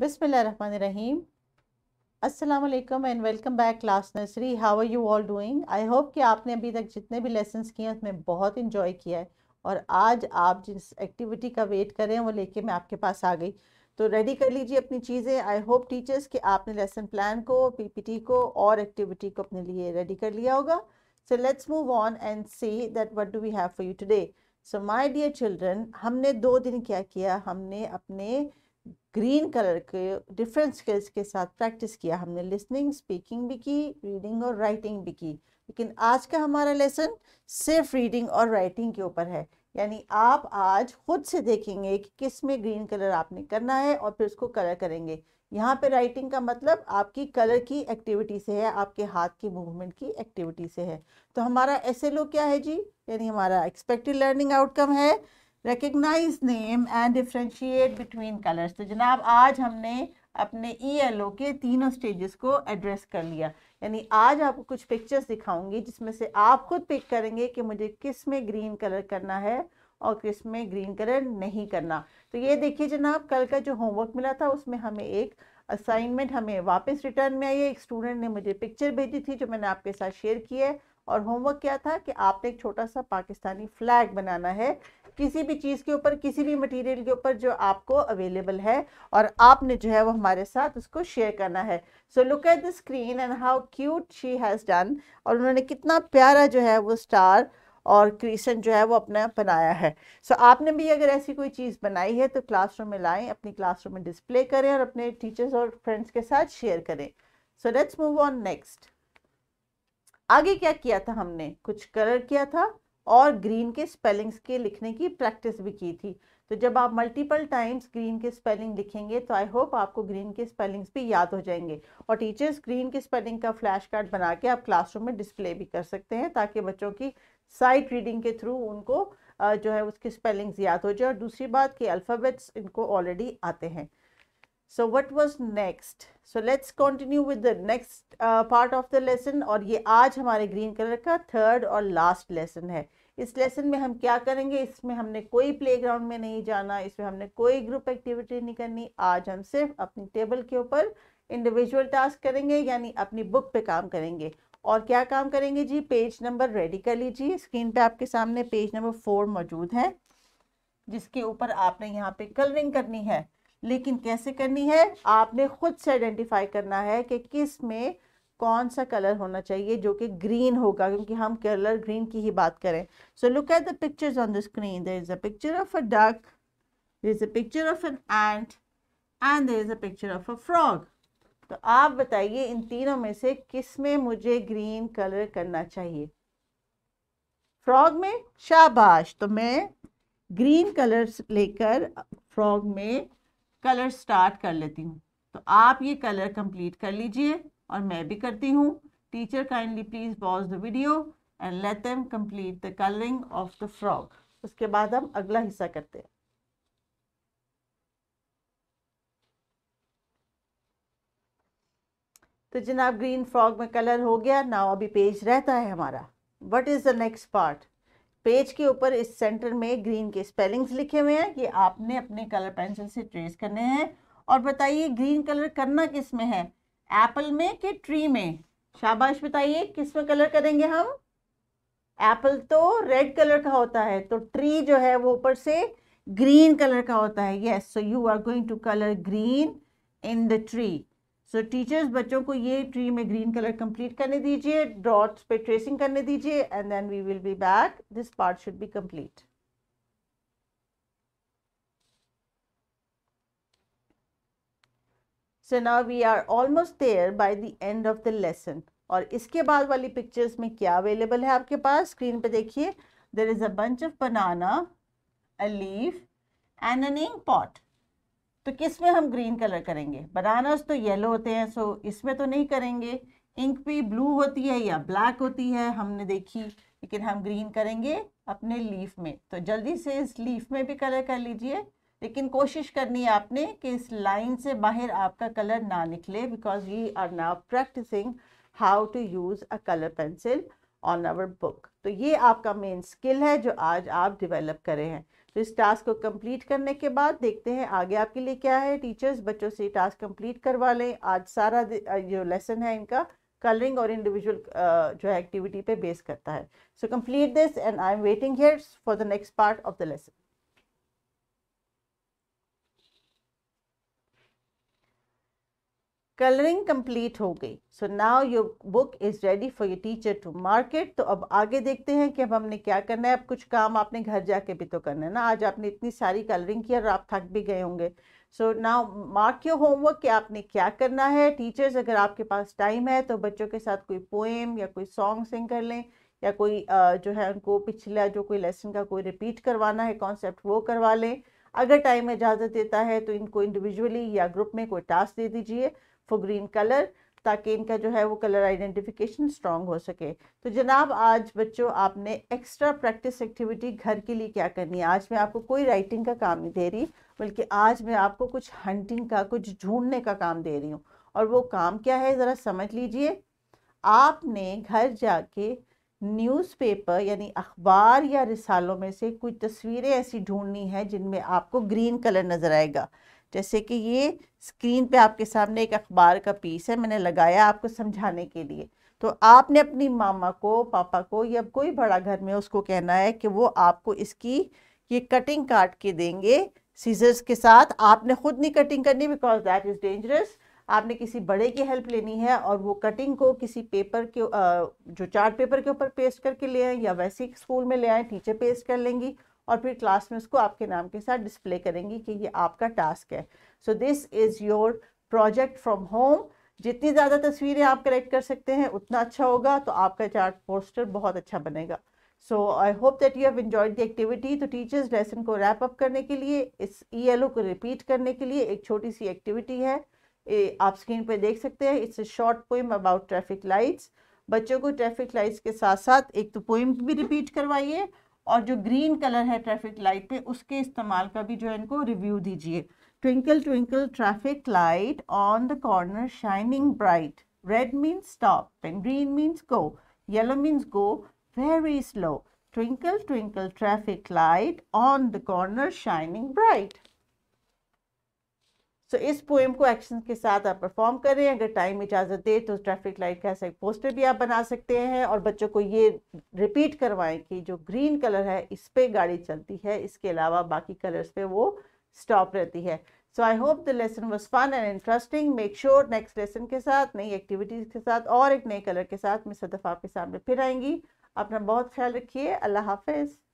बिसमीम असलम and welcome back class nursery how are you all doing I hope कि आपने अभी तक जितने भी लेसन्स किए हैं उसमें बहुत इन्जॉय किया है और आज आप जिस एक्टिविटी का वेट करें वो लेके मैं आपके पास आ गई तो रेडी कर लीजिए अपनी चीज़ें आई होप टीचर्स कि आपने लेसन प्लान को पीपीटी को और एक्टिविटी को अपने लिए रेडी कर लिया होगा so let's move on and see that what do we have for you today so my dear children हमने दो दिन क्या किया हमने अपने ग्रीन कलर के डिफरेंट स्किल्स के साथ प्रैक्टिस किया हमने लिसनिंग स्पीकिंग भी की रीडिंग और राइटिंग भी की लेकिन आज का हमारा लेसन सिर्फ रीडिंग और राइटिंग के ऊपर है यानी आप आज खुद से देखेंगे कि किस में ग्रीन कलर आपने करना है और फिर उसको कलर करेंगे यहाँ पे राइटिंग का मतलब आपकी कलर की एक्टिविटी से है आपके हाथ की मूवमेंट की एक्टिविटी से है तो हमारा एस क्या है जी यानी हमारा एक्सपेक्टेड लर्निंग आउटकम है recognise name and differentiate between colours तो जनाब आज हमने अपने ई एल ओ के तीनों स्टेजेस को एड्रेस कर लिया यानी आज आपको कुछ पिक्चर्स दिखाऊंगी जिसमें से आप खुद पिक करेंगे कि मुझे किस में ग्रीन कलर करना है और किस में ग्रीन कलर नहीं करना तो ये देखिए जनाब कल का जो होमवर्क मिला था उसमें हमें एक असाइनमेंट हमें वापस रिटर्न में आई है एक स्टूडेंट ने मुझे पिक्चर भेजी थी जो मैंने आपके साथ शेयर की है और होमवर्क क्या था कि आपने एक छोटा सा पाकिस्तानी फ्लैग बनाना है किसी भी चीज़ के ऊपर किसी भी मटेरियल के ऊपर जो आपको अवेलेबल है और आपने जो है वो हमारे साथ उसको शेयर करना है so look at the screen and how cute she has done और उन्होंने कितना प्यारा जो है वो स्टार और क्रीसन जो है वो अपना बनाया है सो so, आपने भी अगर ऐसी कोई चीज़ बनाई है तो क्लासरूम में लाएं अपनी क्लासरूम में डिस्प्ले करें और अपने टीचर्स और फ्रेंड्स के साथ शेयर करें so let's move on next आगे क्या किया था हमने कुछ कलर किया था और ग्रीन के स्पेलिंग्स के लिखने की प्रैक्टिस भी की थी तो जब आप मल्टीपल टाइम्स ग्रीन के स्पेलिंग लिखेंगे तो आई होप आपको ग्रीन के स्पेलिंग्स भी याद हो जाएंगे और टीचर्स ग्रीन के स्पेलिंग का फ्लैश कार्ड बना के आप क्लासरूम में डिस्प्ले भी कर सकते हैं ताकि बच्चों की साइट रीडिंग के थ्रू उनको जो है उसकी स्पेलिंग्स याद हो जाए और दूसरी बात कि अल्फ़ाबेट्स इनको ऑलरेडी आते हैं so what was next so let's continue with the next uh, part of the lesson और ये आज हमारे ग्रीन कलर का थर्ड और लास्ट लेसन है इस लेसन में हम क्या करेंगे इसमें हमने कोई ग्राउंड में नहीं जाना इसमें हमने कोई ग्रुप एक्टिविटी नहीं करनी आज हम सिर्फ अपनी टेबल के ऊपर इंडिविजुअल टास्क करेंगे यानी अपनी बुक पे काम करेंगे और क्या काम करेंगे जी पेज नंबर रेडी कर लीजिए स्क्रीन पे आपके सामने पेज नंबर फोर मौजूद है जिसके ऊपर आपने यहाँ पे कलरिंग करनी है लेकिन कैसे करनी है आपने खुद से आइडेंटिफाई करना है कि किस में कौन सा कलर होना चाहिए जो कि ग्रीन होगा क्योंकि हम कलर ग्रीन की ही बात करें so look at the pictures on the screen there is a picture of a duck there is a picture of an ant and there is a picture of a frog तो आप बताइए इन तीनों में से किस में मुझे ग्रीन कलर करना चाहिए फ्रॉग में शाबाश तो मैं ग्रीन कलर लेकर फ्रॉग में कलर स्टार्ट कर लेती हूँ तो आप ये कलर कंप्लीट कर लीजिए और मैं भी करती हूँ teacher kindly please pause the video and let them complete the colouring of the frock उसके बाद हम अगला हिस्सा करते हैं तो जनाब ग्रीन फ्रॉक में कलर हो गया नाउ अभी पेज रहता है हमारा what is the next part page के ऊपर इस सेंटर में ग्रीन के स्पेलिंग्स लिखे हुए हैं ये आपने अपने कलर पेंसिल से ट्रेस करने हैं और बताइए ग्रीन कलर करना किस में है एप्पल में कि ट्री में शाबाश बताइए किस में कलर करेंगे हम एप्पल तो रेड कलर का होता है तो ट्री जो है वो ऊपर से ग्रीन कलर का होता है yes so you are going to colour green in the tree so teachers बच्चों को ये ट्री में ग्रीन कलर कंप्लीट करने दीजिए डॉट्स पे ट्रेसिंग करने दीजिए and then we will be back this part should be complete so now we are almost there by the end of the lesson और इसके बाद वाली पिक्चर्स में क्या अवेलेबल है आपके पास स्क्रीन पे देखिए there is a bunch of banana a leaf and an ink pot तो किस में हम ग्रीन कलर करेंगे बनानास तो येलो होते हैं सो इसमें तो नहीं करेंगे इंक भी ब्लू होती है या ब्लैक होती है हमने देखी लेकिन हम ग्रीन करेंगे अपने लीफ में तो जल्दी से इस लीफ में भी कलर कर लीजिए लेकिन कोशिश करनी है आपने कि इस लाइन से बाहर आपका कलर ना निकले because we are now practising how to use a colour pencil on our book तो ये आपका मेन स्किल है जो आज आप डिवेलप करें हैं तो इस टास्क को कंप्लीट करने के बाद देखते हैं आगे आपके लिए क्या है टीचर्स बच्चों से टास्क कंप्लीट करवा लें आज सारा जो लेसन है इनका कलरिंग और इंडिविजुअल जो है एक्टिविटी पे बेस करता है so complete this and I am waiting here for the next part of the lesson colouring complete हो गई so now your book is ready for your teacher to mark it तो अब आगे देखते हैं कि अब हमने क्या करना है अब कुछ काम आपने घर जाके भी तो करना है ना आज आपने इतनी सारी कलरिंग की और आप थक भी गए होंगे so now mark your homework कि आपने क्या करना है टीचर्स अगर आपके पास टाइम है तो बच्चों के साथ कोई पोएम या कोई सॉन्ग सिंग कर लें या कोई जो है उनको पिछला जो कोई लेसन का कोई रिपीट करवाना है कॉन्सेप्ट वो करवा लें अगर टाइम इजाज़त देता है तो इनको इंडिविजुअली या ग्रुप में कोई टास्क दे दीजिए फॉर ग्रीन कलर ताकि इनका जो है वो कलर आइडेंटिफिकेशन स्ट्रॉन्ग हो सके तो जनाब आज बच्चों आपने एक्स्ट्रा प्रैक्टिस एक्टिविटी घर के लिए क्या करनी है आज मैं आपको कोई राइटिंग का काम नहीं दे रही बल्कि आज मैं आपको कुछ हंटिंग का कुछ ढूंढने का काम दे रही हूँ और वो काम क्या है ज़रा समझ लीजिए आपने घर जाके न्यूज़पेपर यानी अखबार या रिसालों में से कुछ तस्वीरें ऐसी ढूंढनी है जिनमें आपको ग्रीन कलर नज़र आएगा जैसे कि ये स्क्रीन पे आपके सामने एक अखबार का पीस है मैंने लगाया आपको समझाने के लिए तो आपने अपनी मामा को पापा को या कोई बड़ा घर में उसको कहना है कि वो आपको इसकी ये कटिंग काट के देंगे सीजर्स के साथ आपने खुद नहीं कटिंग करनी बिकॉज दैट इज़ डेंजरस आपने किसी बड़े की हेल्प लेनी है और वो कटिंग को किसी पेपर के जो चार्ट पेपर के ऊपर पेस्ट करके ले आए या वैसे ही स्कूल में ले आए टीचर पेस्ट कर लेंगी और फिर क्लास में उसको आपके नाम के साथ डिस्प्ले करेंगी कि ये आपका टास्क है so this is your project from home जितनी ज़्यादा तस्वीरें आप कलेक्ट कर सकते हैं उतना अच्छा होगा तो आपका चार्ट पोस्टर बहुत अच्छा बनेगा so I hope that you have enjoyed the activity तो टीचर्स लेसन को रैप अप करने के लिए इस ई e को रिपीट करने के लिए एक छोटी सी एक्टिविटी है ए, आप स्क्रीन पर देख सकते हैं it's a short poem about traffic lights बच्चों को ट्रैफिक लाइट्स के साथ साथ एक तो पोइम भी रिपीट करवाइए और जो ग्रीन कलर है ट्रैफिक लाइट पे उसके इस्तेमाल का भी जो है इनको रिव्यू दीजिए twinkle twinkle traffic light on the corner shining bright red means stop and green means go yellow means go very slow twinkle twinkle traffic light on the corner shining bright so इस poem को action के साथ आप perform कर रहे हैं अगर time इजाज़त दे तो ट्रैफिक लाइट का ऐसा एक पोस्टर भी आप बना सकते हैं और बच्चों को ये रिपीट करवाएं कि जो ग्रीन कलर है इस पर गाड़ी चलती है इसके अलावा बाकी कलर्स पे वो स्टॉप रहती है so I hope the lesson was fun and interesting make sure next lesson के साथ नई एक्टिविटीज़ के साथ और एक नए कलर के साथ मैं सदफ़ आपके सामने फिर आएंगी अपना बहुत ख्याल रखिए अल्लाह हाफिज़